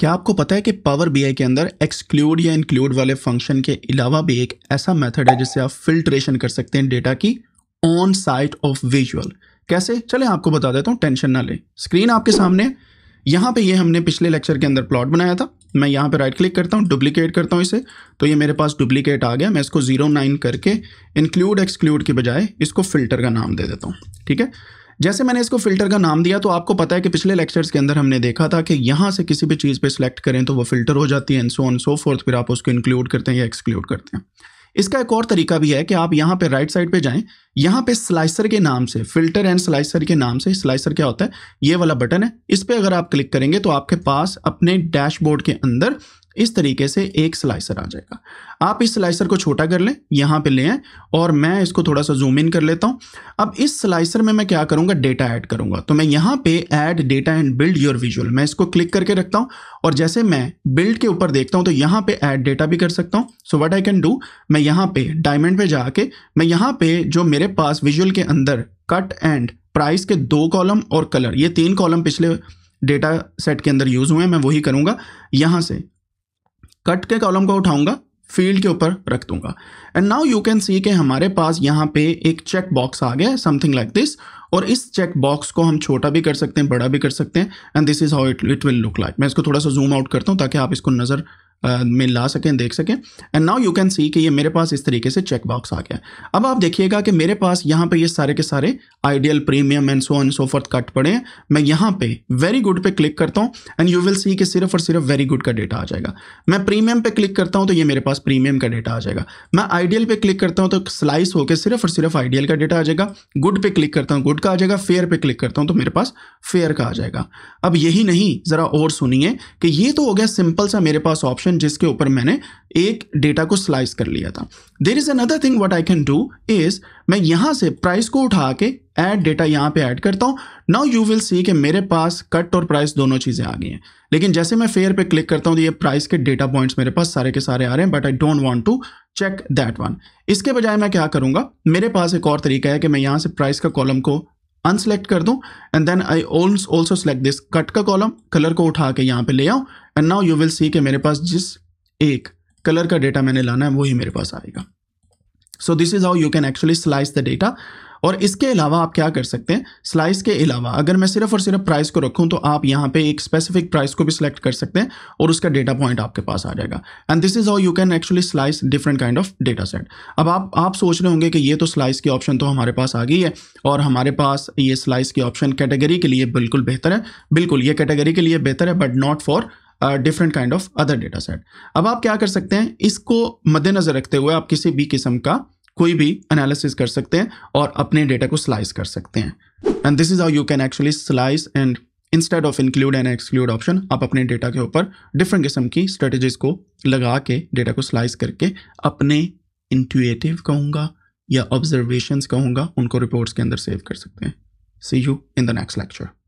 क्या आपको पता है कि पावर बी के अंदर एक्सक्लूड या इंक्लूड वाले फंक्शन के अलावा भी एक ऐसा मेथड है जिससे आप फिल्ट्रेशन कर सकते हैं डेटा की ऑन साइट ऑफ विजुअल कैसे चले आपको बता देता हूँ टेंशन ना लें स्क्रीन आपके सामने यहाँ पे ये हमने पिछले लेक्चर के अंदर प्लॉट बनाया था मैं यहाँ पे राइट क्लिक करता हूँ डुप्लीकेट करता हूँ इसे तो ये मेरे पास डुप्लीकेट आ गया मैं इसको जीरो नाइन करके इंक्लूड एक्सक्लूड के बजाय इसको फिल्टर का नाम दे देता हूँ ठीक है जैसे मैंने इसको फिल्टर का नाम दिया तो आपको पता है कि पिछले लेक्चर्स के अंदर हमने देखा था कि यहाँ से किसी भी चीज़ पे सिलेक्ट करें तो वो फिल्टर हो जाती है and so on so forth फिर आप उसको इंक्लूड करते हैं या एक्सक्लूड करते हैं इसका एक और तरीका भी है कि आप यहाँ पे राइट साइड पे जाएं यहाँ पे स्लाइसर के नाम से फिल्टर एंड स्लाइसर के नाम से स्लाइसर क्या होता है ये वाला बटन है इस पर अगर आप क्लिक करेंगे तो आपके पास अपने डैशबोर्ड के अंदर इस तरीके से एक स्लाइसर आ जाएगा आप इस स्लाइसर को छोटा कर लें यहाँ पे ले आए और मैं इसको थोड़ा सा जूम इन कर लेता हूँ अब इस स्लाइसर में मैं क्या करूँगा डेटा ऐड करूँगा तो मैं यहाँ पे add data and build your visual मैं इसको क्लिक करके रखता हूँ और जैसे मैं बिल्ड के ऊपर देखता हूँ तो यहाँ पर ऐड डेटा भी कर सकता हूँ so what I can do मैं यहाँ पर डायमंड जा कर मैं यहाँ पर जो मेरे पास विजुअल के अंदर कट एंड प्राइस के दो कॉलम और कलर ये तीन कॉलम पिछले डेटा सेट के अंदर यूज़ हुए हैं मैं वही करूँगा यहाँ से कट के कॉलम को उठाऊंगा फील्ड के ऊपर रख दूंगा and now you can see कि हमारे पास यहाँ पे एक चेक बॉक्स आ गया समथिंग लाइक दिस और इस चेक बॉक्स को हम छोटा भी कर सकते हैं बड़ा भी कर सकते हैं and this is how it it will look like मैं इसको थोड़ा सा जूम आउट करता हूँ ताकि आप इसको नज़र અન મે લાસકેન દેખ સકેન and now you can see કે યે મેરે પાસ ઇસ તરીકે સે ચેકબોક્સ આ ગયા અબ આપ દેખિયેગા કે મેરે પાસ યહા પે યે سارے کے سارے આઇડિયલ પ્રીમિયમ મેન્સ on so on so forth кат પડે મે યહા પે વેરી ગુડ પે ક્લિક કરતો એન્ડ યુ વિલ સી કે સિર્ફ ઓર સિર્ફ વેરી ગુડ કા ડેટા આ જાયેગા મે પ્રીમિયમ પે ક્લિક કરતો તો યે મેરે પાસ પ્રીમિયમ કા ડેટા આ જાયેગા મે આઇડિયલ પે ક્લિક કરતો તો સ્લાઈસ હોકે સિર્ફ ઓર સિર્ફ આઇડિયલ કા ડેટા આ જાયેગા ગુડ પે ક્લિક કરતો તો ગુડ કા આ જાયેગા ફેર પે ક્લિક કરતો તો મેરે પાસ ફેર કા આ જાયેગા અબ યહી નહીં જરા ઓર સુનીએ કે યે તો હો ગયા સિમ્પલ સા મેરે પાસ ઓપ્શન फंक्शन जिसके ऊपर मैंने एक डेटा को स्लाइस कर लिया था there is another thing what I can do is मैं यहाँ से प्राइस को उठा के एड डेटा यहाँ पे ऐड करता हूँ नाउ यू विल सी कि मेरे पास कट और प्राइस दोनों चीज़ें आ गई हैं लेकिन जैसे मैं फेयर पे क्लिक करता हूँ तो ये प्राइस के डेटा पॉइंट्स मेरे पास सारे के सारे आ रहे हैं but I don't want to check that one इसके बजाय मैं क्या करूँगा मेरे पास एक और तरीका है कि मैं यहाँ से प्राइस का कॉलम को अनसेलेक्ट कर दूँ and then I also select this cut का कॉलम कलर को उठा के यहाँ पर ले आऊँ and now you will see कि मेरे पास जिस एक कलर का डेटा मैंने लाना है वही मेरे पास आएगा so this is how you can actually slice the data और इसके अलावा आप क्या कर सकते हैं स्लाइस के अलावा अगर मैं सिर्फ और सिर्फ प्राइस को रखूं तो आप यहाँ पे एक स्पेसिफिक प्राइस को भी सिलेक्ट कर सकते हैं और उसका डेटा पॉइंट आपके पास आ जाएगा and this is how you can actually slice different kind of data set अब आप आप सोच रहे होंगे कि ये तो स्लाइस की ऑप्शन तो हमारे पास आ गई है और हमारे पास ये स्लाइस की ऑप्शन कैटेगरी के लिए बिल्कुल बेहतर है बिल्कुल ये कैटेगरी के लिए बेहतर है but not for different kind of other data set अब आप क्या कर सकते हैं इसको मद्देनजर रखते हुए आप किसी भी किस्म का कोई भी एनालिसिस कर सकते हैं और अपने डेटा को स्लाइस कर सकते हैं and this is how you can actually slice and instead of include and exclude option आप अपने डेटा के ऊपर डिफरेंट किस्म की स्ट्रेटेजीज को लगा के डेटा को स्लाइस करके अपने इंटुएटिव कहूँगा या ऑब्जर्वेशंस कहूँगा उनको रिपोर्ट्स के अंदर सेव कर सकते हैं see you in the next lecture